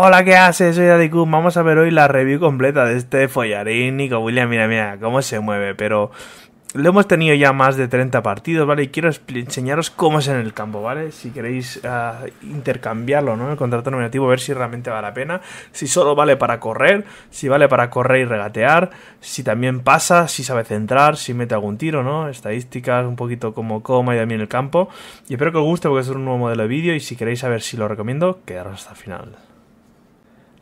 Hola, ¿qué haces? Soy Adikun. Vamos a ver hoy la review completa de este follarín Nico William, Mira, mira, cómo se mueve, pero lo hemos tenido ya más de 30 partidos, ¿vale? Y quiero enseñaros cómo es en el campo, ¿vale? Si queréis ah, intercambiarlo, ¿no? El contrato nominativo, a ver si realmente vale la pena. Si solo vale para correr, si vale para correr y regatear, si también pasa, si sabe centrar, si mete algún tiro, ¿no? Estadísticas, un poquito como coma y también el campo. Y espero que os guste porque es un nuevo modelo de vídeo y si queréis saber si lo recomiendo, quedaros hasta el final.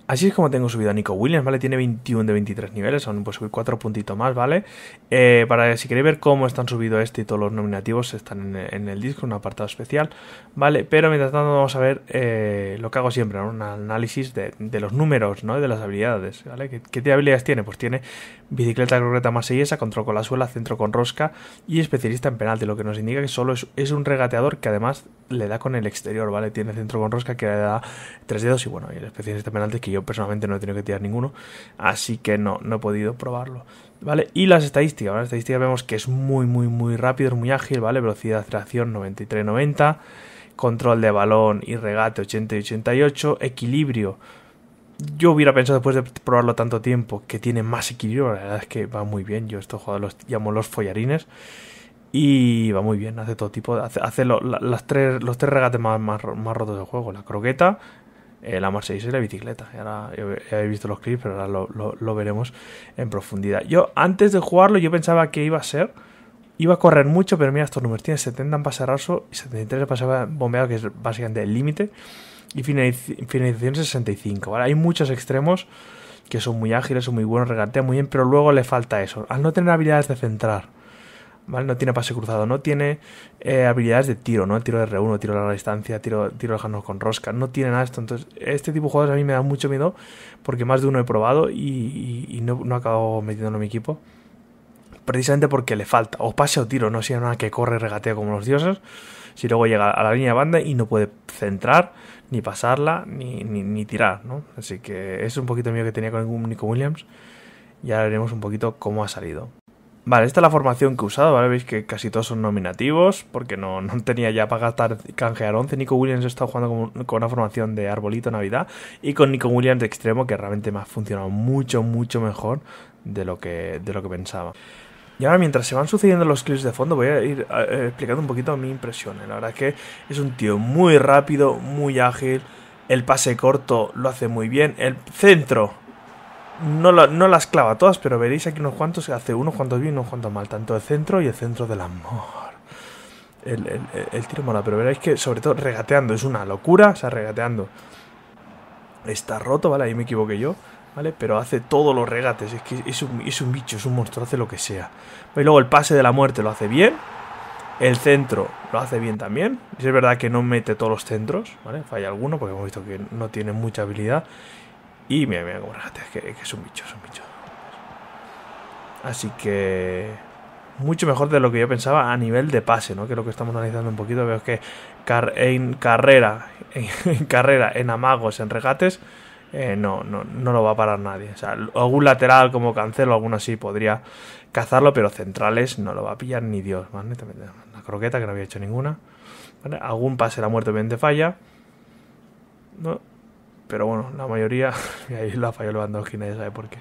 Así es como tengo subido a Nico Williams, ¿vale? Tiene 21 de 23 niveles, aún puedo subir 4 puntitos más, ¿vale? Eh, para si queréis ver cómo están subidos este y todos los nominativos están en, el disco, en un apartado especial, ¿vale? Pero mientras tanto vamos a ver eh, lo que hago siempre, un análisis de, los números, ¿no? De las habilidades, ¿vale? ¿Qué, ¿Qué, habilidades tiene? Pues tiene bicicleta correta más esa, control con la suela, centro con rosca y especialista en penalti, lo que nos indica que solo es, un regateador que además le da con el exterior, ¿vale? Tiene centro con rosca que le da 3 dedos y bueno, y el especialista en penalti que yo yo personalmente no he tenido que tirar ninguno, así que no, no he podido probarlo. ¿Vale? Y las estadísticas, las estadísticas vemos que es muy, muy, muy rápido, es muy ágil, ¿vale? Velocidad de aceleración 93-90, control de balón y regate 80-88, equilibrio yo hubiera pensado después de probarlo tanto tiempo que tiene más equilibrio. La verdad es que va muy bien. Yo estos jugadores los llamo los follarines. Y va muy bien, hace todo tipo. Hace, hace tres, los tres regates más, más, más rotos del juego: la croqueta, eh, la 6 y la bicicleta. Ahora ya habéis visto los clips, pero ahora lo, veremos en profundidad. Yo antes de jugarlo yo pensaba que iba a ser, iba a correr mucho, pero mira estos números, tiene 70 en pase raso y 73 en pase bombeado, que es básicamente el límite, y finalización 65. Hay muchos extremos que son muy ágiles, son muy buenos, regatean muy bien, pero luego le falta eso. Al no tener habilidades de centrar, no tiene pase cruzado, no tiene eh, habilidades de tiro, ¿no? Tiro de R1, tiro a larga distancia, tiro, tiro lejanos con rosca, no tiene nada esto. Entonces, este tipo de jugadores a mí me da mucho miedo porque más de uno he probado y, no, acabo metiéndolo en mi equipo. Precisamente porque le falta o pase o tiro, no sea una que corre regatea como los dioses. Si luego llega a la línea de banda y no puede centrar, ni pasarla, ni, tirar, ¿no? Así que es un poquito mío que tenía con Nico Williams. Y ahora veremos un poquito cómo ha salido. Vale, esta es la formación que he usado, ¿vale? Veis que casi todos son nominativos, porque no, tenía ya para gastar, canjear 11. Nico Williams he estado jugando con, una formación de arbolito Navidad y con Nico Williams de extremo, que realmente me ha funcionado mucho, mucho mejor de lo que, de lo que pensaba. Y ahora mientras se van sucediendo los clips de fondo voy a ir eh, explicando un poquito mi impresión. La verdad es que es un tío muy rápido, muy ágil, el pase corto lo hace muy bien, el centro no, las clava todas, pero veréis aquí unos cuantos, hace unos cuantos bien y unos cuantos mal, tanto el centro y el centro del amor. El, tiro mola, pero veréis que sobre todo regateando es una locura, o sea, regateando está roto, ¿vale? Ahí me equivoqué yo, ¿vale? Pero hace todos los regates, es que un, es un bicho, es un monstruo, hace lo que sea. Y luego el pase de la muerte lo hace bien, el centro lo hace bien también. Es verdad que no mete todos los centros, ¿vale? Falla alguno porque hemos visto que no tiene mucha habilidad. Y mira, mira cómo es que, es un bicho, es un bicho. Así que mucho mejor de lo que yo pensaba a nivel de pase, ¿no? Que lo que estamos analizando un poquito. Veo que en carrera, en, carrera, en amagos, en regates, eh, no, no, no lo va a parar nadie. O sea, algún lateral como Cancelo, alguno así podría cazarlo, pero centrales no lo va a pillar ni Dios, ¿vale? Una croqueta que no había hecho ninguna. ¿Vale? Algún pase la muerte obviamente falla. ¿No? Pero bueno, la mayoría. Y ahí la falló Lewandowski, nadie sabe por qué.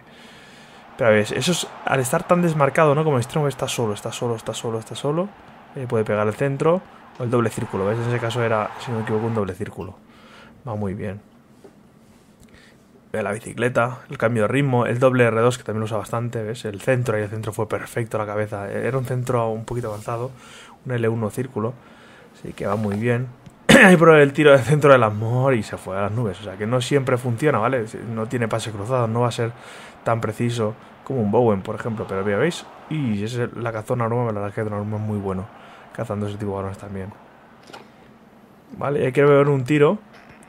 Pero a ver, eso es, al estar tan desmarcado, ¿no? Como el está solo, está solo, está solo, está solo. Eh, puede pegar el centro o el doble círculo. ¿Ves? En ese caso era, si no me equivoco, un doble círculo. Va muy bien. La bicicleta, el cambio de ritmo, el doble R2 que también lo usa bastante, ¿ves? El centro, ahí el centro fue perfecto la cabeza. Era un centro un poquito avanzado, un L1 círculo. Así que va muy bien. ahí por el tiro de centro del amor y se fue a las nubes. O sea que no siempre funciona, ¿vale? No tiene pases cruzados, no va a ser tan preciso como un Bowen, por ejemplo. Pero ya veis, y es la cazón normal, la verdad es que muy bueno cazando ese tipo de balones también. Vale, quiero ver un tiro.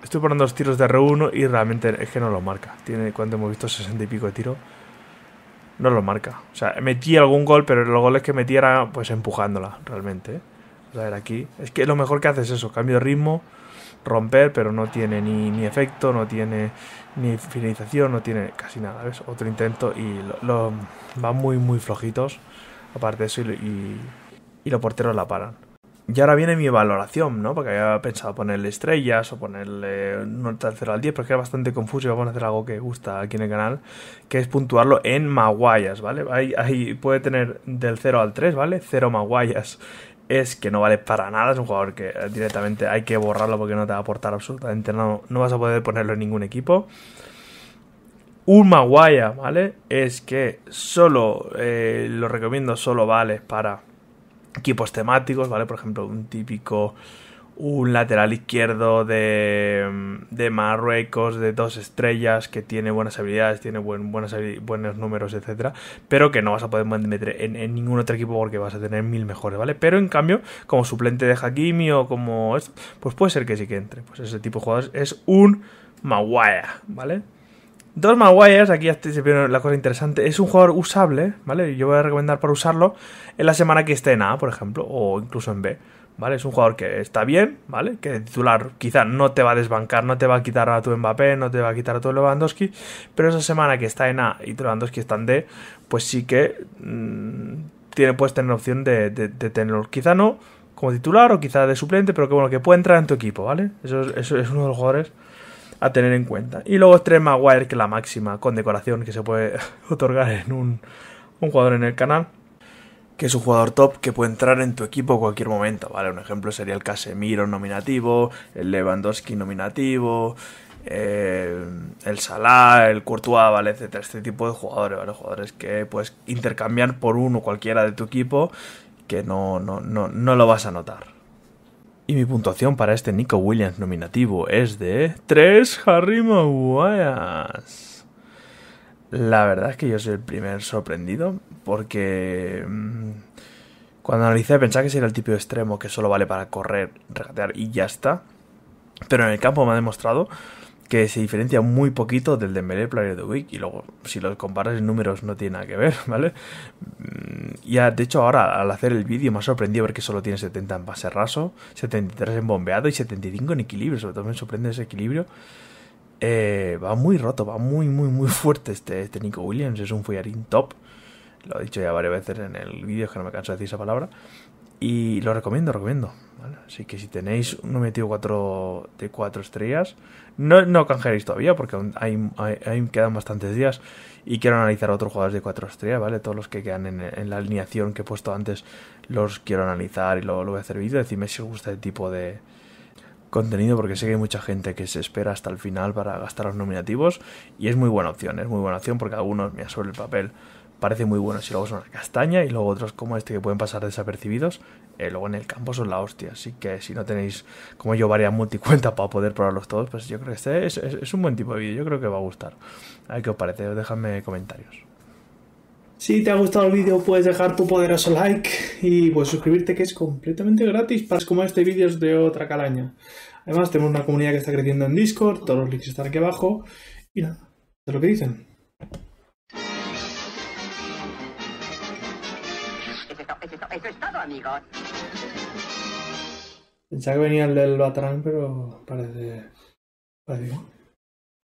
Estoy poniendo los tiros de R1 y realmente es que no lo marca. Tiene, cuando hemos visto, 60 y pico de tiro. No lo marca. O sea, metí algún gol, pero los goles que metiera pues empujándola, realmente. ¿eh? a ver, aquí es que lo mejor que hace es eso, cambio de ritmo, romper, pero no tiene ni, efecto, no tiene ni finalización, no tiene casi nada, ¿ves? Otro intento y lo, van muy, muy flojitos, aparte de eso, y, y, los porteros la paran. Y ahora viene mi valoración, ¿no? Porque había pensado ponerle estrellas o ponerle un 0 al 10, pero es que era bastante confuso y vamos a hacer algo que gusta aquí en el canal, que es puntuarlo en maguayas, ¿vale? Ahí, puede tener del 0 al 3, ¿vale? 0 maguayas es que no vale para nada, es un jugador que eh, directamente hay que borrarlo porque no te va a aportar absolutamente nada, no, vas a poder ponerlo en ningún equipo. Un Maguaya, ¿vale? Es que solo, eh, lo recomiendo, solo vale para equipos temáticos, ¿vale? Por ejemplo, un típico un lateral izquierdo de, de Marruecos de dos estrellas que tiene buenas habilidades, tiene buen, buenos números, etcétera, pero que no vas a poder meter en, ningún otro equipo porque vas a tener mil mejores, ¿vale? Pero en cambio, como suplente de Hakimi o como pues puede ser que sí que entre. Pues ese tipo de jugadores es un Maguire, ¿vale? Dos Maguires, aquí ya se vieron la cosa interesante. Es un jugador usable, ¿vale? Yo voy a recomendar para usarlo en la semana que esté en A, por ejemplo, o incluso en B. ¿vale? Es un jugador que está bien, ¿vale? Que de titular quizá no te va a desbancar, no te va a quitar a tu Mbappé, no te va a quitar a tu Lewandowski, pero esa semana que está en A y tu Lewandowski está en D, pues sí que mm, tiene, puedes tener opción de, tenerlo. Quizá no como titular o quizá de suplente, pero que bueno, que puede entrar en tu equipo, ¿vale? Eso, es, uno de los jugadores a tener en cuenta. Y luego tres Maguire, que es la máxima condecoración que se puede otorgar en un jugador en el canal que es un jugador top que puede entrar en tu equipo a cualquier momento, ¿vale? Un ejemplo sería el Casemiro nominativo, el Lewandowski nominativo, eh, el Salah, el Courtois, ¿vale? Etcétera, este tipo de jugadores, ¿vale? Jugadores que puedes intercambiar por uno cualquiera de tu equipo que no, no, no, no lo vas a notar. Y mi puntuación para este Nico Williams nominativo es de 3 Harry Maguire. La verdad es que yo soy el primer sorprendido porque mm, cuando analicé pensaba que sería era el tipo de extremo que solo vale para correr, regatear y ya está. Pero en el campo me ha demostrado que se diferencia muy poquito del Dembélé Player of the Week y luego si los comparas en números no tiene nada que ver, ¿vale? Mm, ya, de hecho ahora al hacer el vídeo me ha sorprendido ver que solo tiene 70 en pase raso, 73 en bombeado y 75 en equilibrio, sobre todo me sorprende ese equilibrio eh, va muy roto, va muy, muy, muy fuerte este, este, Nico Williams. Es un follarín top. Lo he dicho ya varias veces en el vídeo, que no me canso de decir esa palabra. Y lo recomiendo, recomiendo. Así que si tenéis un metido 4 de 4 estrellas, no, no todavía porque aún hay, quedan bastantes días y quiero analizar otros jugadores de 4 estrellas, ¿vale? Todos los que quedan en, la alineación que he puesto antes los quiero analizar y lo, lo voy a hacer vídeo. Decidme si os gusta el este tipo de, contenido porque sé que hay mucha gente que se espera hasta el final para gastar los nominativos y es muy buena opción, es muy buena opción porque algunos, mira, sobre el papel parece muy bueno si luego son una castaña y luego otros como este que pueden pasar desapercibidos, eh, luego en el campo son la hostia, así que si no tenéis como yo varias multicuentas para poder probarlos todos, pues yo creo que este es, es un buen tipo de vídeo, yo creo que va a gustar. A ver qué os parece, dejadme comentarios. Si te ha gustado el vídeo puedes dejar tu poderoso like y pues suscribirte que es completamente gratis para como este vídeo es de otra calaña. Además tenemos una comunidad que está creciendo en Discord, todos los links están aquí abajo y nada, es lo que dicen. Pensaba que venía el del Batrán, pero parece... parece